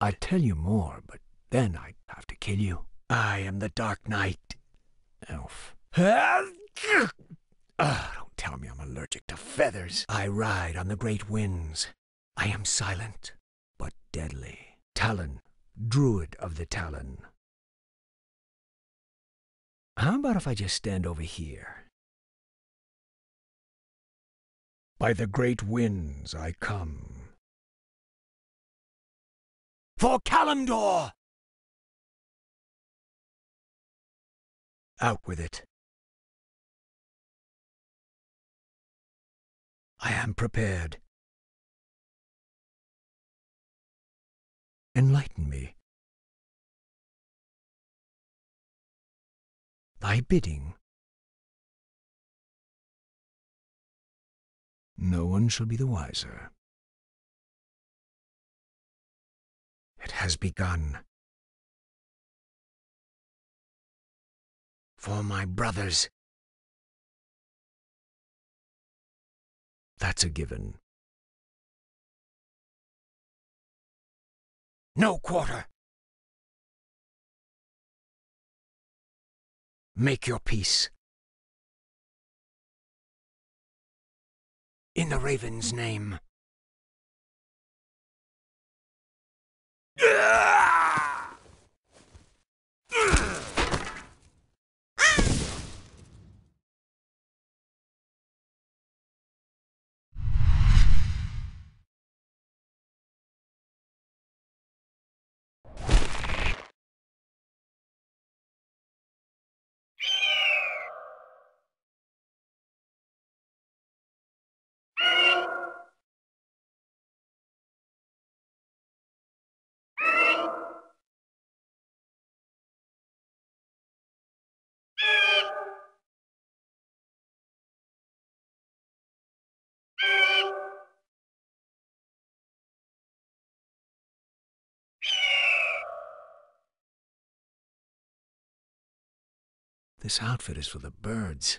I'd tell you more, but then I'd have to kill you. I am the Dark Knight. Elf. Ugh, ah, don't tell me I'm allergic to feathers. I ride on the great winds. I am silent, but deadly. Talon, Druid of the Talon. How about if I just stand over here? By the great winds I come. For Kalimdor! Out with it. I am prepared. Enlighten me. Thy bidding. No one shall be the wiser. It has begun. For my brothers. That's a given. No quarter! Make your peace. In the Raven's name. Yeah! This outfit is for the birds.